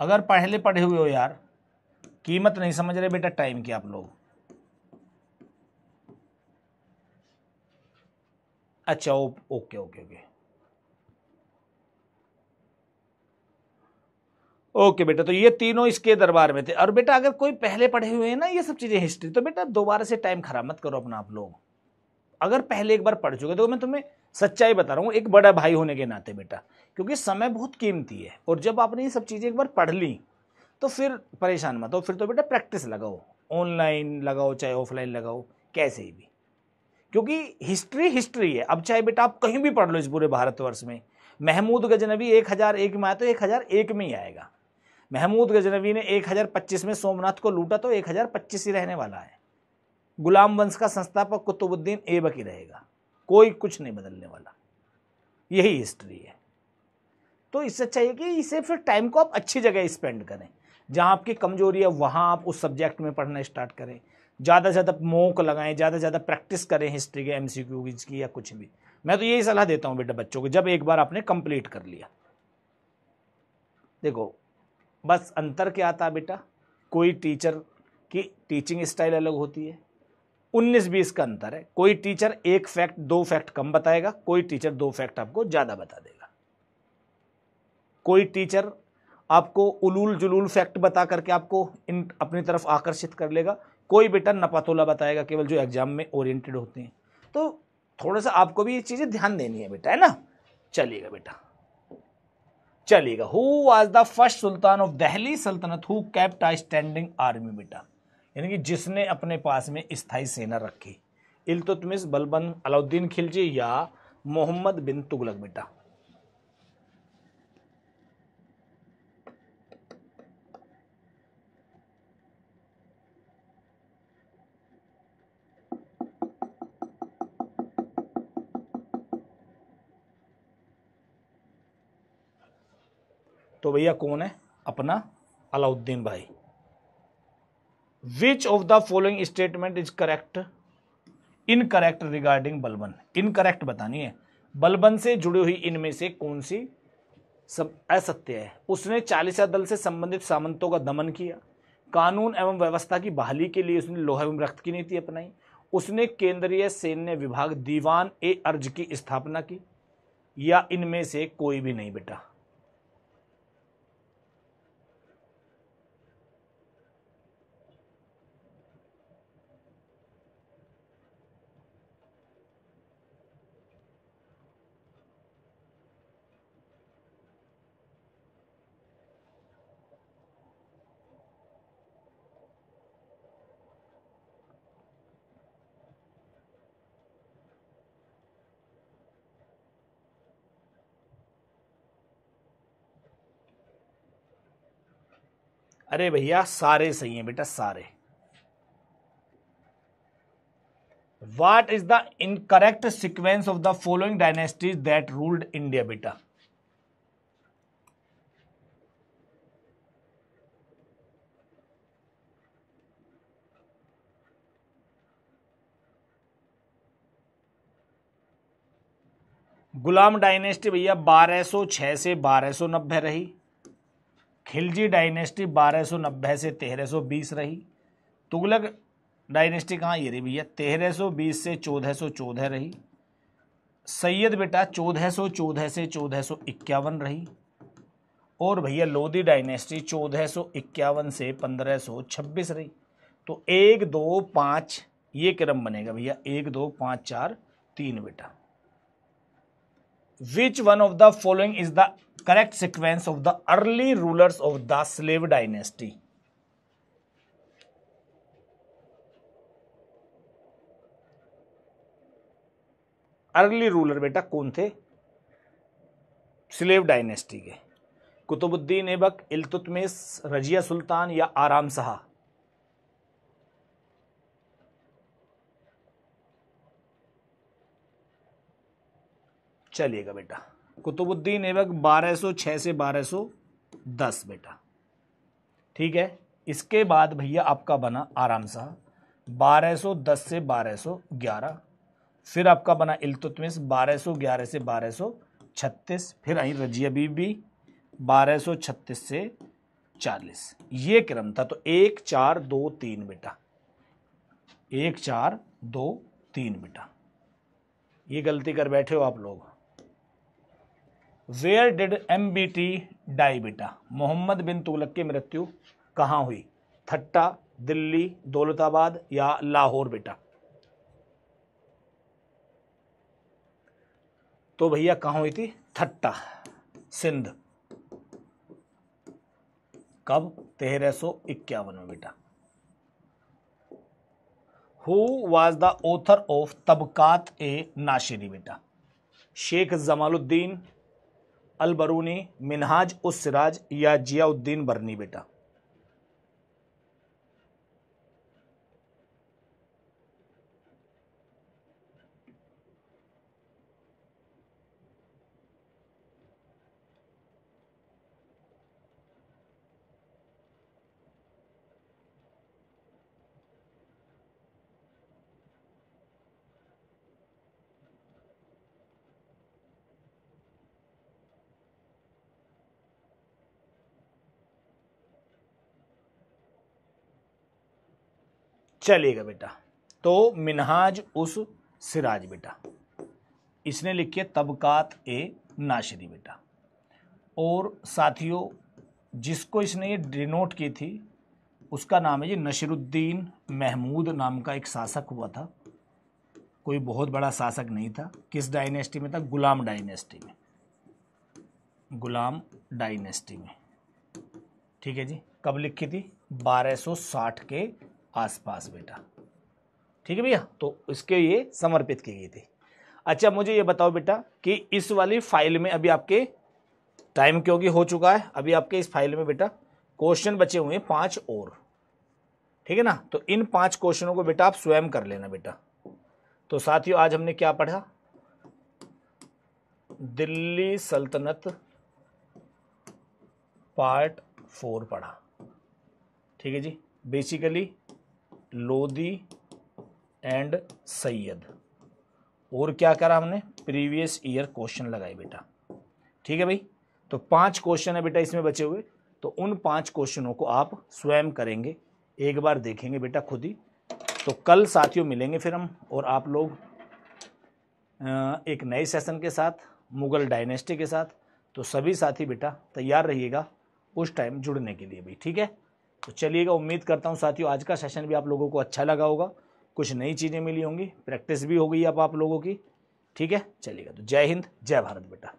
अगर पहले पढ़े हुए हो यार कीमत नहीं समझ रहे बेटा टाइम की आप लोग अच्छा ओके ओके ओके ओके बेटा तो ये तीनों इसके दरबार में थे और बेटा अगर कोई पहले पढ़े हुए हैं ना ये सब चीज़ें हिस्ट्री तो बेटा दोबारा से टाइम खराब मत करो अपना आप लोग अगर पहले एक बार पढ़ चुके तो मैं तुम्हें सच्चाई बता रहा हूँ एक बड़ा भाई होने के नाते बेटा क्योंकि समय बहुत कीमती है और जब आपने ये सब चीज़ें एक बार पढ़ ली तो फिर परेशान मत हो फिर तो बेटा प्रैक्टिस लगाओ ऑनलाइन लगाओ चाहे ऑफलाइन लगाओ कैसे भी क्योंकि हिस्ट्री हिस्ट्री है अब चाहे बेटा आप कहीं भी पढ़ लो इस पूरे भारतवर्ष में महमूद गजनवी एक हज़ार एक में आया तो एक हज़ार एक में ही आएगा महमूद गजनवी ने एक हज़ार पच्चीस में सोमनाथ को लूटा तो एक हज़ार पच्चीस ही रहने वाला है गुलाम वंश का संस्थापक कुतुबुद्दीन ऐबक ही रहेगा कोई कुछ नहीं बदलने वाला यही हिस्ट्री है तो इससे चाहिए अच्छा कि इसे फिर टाइम को आप अच्छी जगह स्पेंड करें जहाँ आपकी कमजोरी है वहाँ आप उस सब्जेक्ट में पढ़ना स्टार्ट करें ज़्यादा से ज़्यादा मोक लगाएं ज़्यादा से ज़्यादा प्रैक्टिस करें हिस्ट्री के एम की या कुछ भी मैं तो यही सलाह देता हूँ बेटा बच्चों को जब एक बार आपने कंप्लीट कर लिया देखो बस अंतर क्या आता बेटा कोई टीचर की टीचिंग स्टाइल अलग होती है उन्नीस बीस का अंतर है कोई टीचर एक फैक्ट दो फैक्ट कम बताएगा कोई टीचर दो फैक्ट आपको ज़्यादा बता देगा कोई टीचर आपको उलूल जुलूल फैक्ट बता करके आपको इन अपनी तरफ आकर्षित कर लेगा कोई बेटा नपातोला बताएगा केवल जो एग्जाम में ओरिएंटेड होते हैं तो थोड़ा सा आपको भी ये चीज़ें ध्यान देनी है बेटा है ना चलिएगा बेटा चलिएगा who was the first sultan of Delhi sultanate who kept a standing army बेटा यानी कि जिसने अपने पास में स्थायी सेना रखी इल्तुतमिस बलबन अलाउद्दीन खिलजी या मोहम्मद बिन तुगलक बेटा तो भैया कौन है अपना अलाउद्दीन भाई which of the following statement is correct incorrect regarding Balban incorrect बतानी है बलबन से जुड़ी हुई इनमें से कौन सी सब असत्य है उसने चालीसा दल से संबंधित सामंतों का दमन किया कानून एवं व्यवस्था की बहाली के लिए उसने लोहा एवं रक्त की नीति अपनाई उसने केंद्रीय सैन्य विभाग दीवान ए अर्ज की स्थापना की या इनमें से कोई भी नहीं बेटा अरे भैया सारे सही हैं बेटा सारे what is the incorrect sequence of the following dynasties that ruled India बेटा गुलाम डायनेस्टी भैया 1206 से 1290 रही खिलजी डायनेस्टी 1290 से 1320 रही तुगलक डायनेस्टी कहाँ ये रही भैया 1320 से 1414 रही सैयद बेटा 1414 से चौदह रही और भैया लोधी डायनेस्टी चौदह से 1526 रही तो एक दो पाँच ये क्रम बनेगा भैया एक दो पाँच चार तीन बेटा which one of the following is the correct sequence of the early rulers of the slave dynasty early ruler बेटा कौन थे स्लेव डायनेस्टी के कुतुबुद्दीन एबक इलतुतमिस रजिया सुल्तान या आराम शाह चलिएगा बेटा कुतुबुद्दीन ऐबक 1206 से 1210 बेटा ठीक है इसके बाद भैया आपका बना आराम शाह 1210 से 1211 फिर आपका बना इल्तुतमिस 1211 से 1236 फिर आई रजिया बीबी 1236 से 40 ये क्रम था तो एक चार दो तीन बेटा एक चार दो तीन बेटा ये गलती कर बैठे हो आप लोग where did M B T die बेटा मोहम्मद बिन तुगलक की मृत्यु कहाँ हुई थट्टा दिल्ली दौलताबाद या लाहौर बेटा तो भैया कहाँ हुई थी थट्टा सिंध कब तेरह सौ इक्यावन में बेटा who was the author of Tabaqat e Nasiri बेटा शेख जमालुद्दीन अलबरूनी मिनहाज उस सिराज या जियाउद्दीन बरनी बेटा चलेगा बेटा तो मिनहाज उस सिराज बेटा इसने लिखे तबकात ए नाशरी बेटा और साथियों जिसको इसने ये डिनोट की थी उसका नाम है जी नशरुद्दीन महमूद नाम का एक शासक हुआ था कोई बहुत बड़ा शासक नहीं था किस डायनेस्टी में था गुलाम डायनेस्टी में गुलाम डायनेस्टी में ठीक है जी कब लिखी थी 1260 के आसपास बेटा ठीक है भैया तो इसके ये समर्पित की गई थी अच्छा मुझे ये बताओ बेटा कि इस वाली फाइल में अभी आपके टाइम क्योंकि हो चुका है अभी आपके इस फाइल में बेटा क्वेश्चन बचे हुए हैं पांच और ठीक है ना तो इन पांच क्वेश्चनों को बेटा आप स्वयं कर लेना बेटा तो साथियों आज हमने क्या पढ़ा दिल्ली सल्तनत पार्ट फोर पढ़ा ठीक है जी बेसिकली लोदी एंड सैयद और क्या करा हमने प्रीवियस ईयर क्वेश्चन लगाए बेटा ठीक है भाई तो पांच क्वेश्चन है बेटा इसमें बचे हुए तो उन पांच क्वेश्चनों को आप स्वयं करेंगे एक बार देखेंगे बेटा खुद ही तो कल साथियों मिलेंगे फिर हम और आप लोग एक नए सेशन के साथ मुगल डायनेस्टी के साथ तो सभी साथी बेटा तैयार रहिएगा उस टाइम जुड़ने के लिए भी ठीक है तो चलिएगा उम्मीद करता हूँ साथियों आज का सेशन भी आप लोगों को अच्छा लगा होगा कुछ नई चीज़ें मिली होंगी प्रैक्टिस भी हो गई अब आप लोगों की ठीक है चलिएगा तो जय हिंद जय भारत बेटा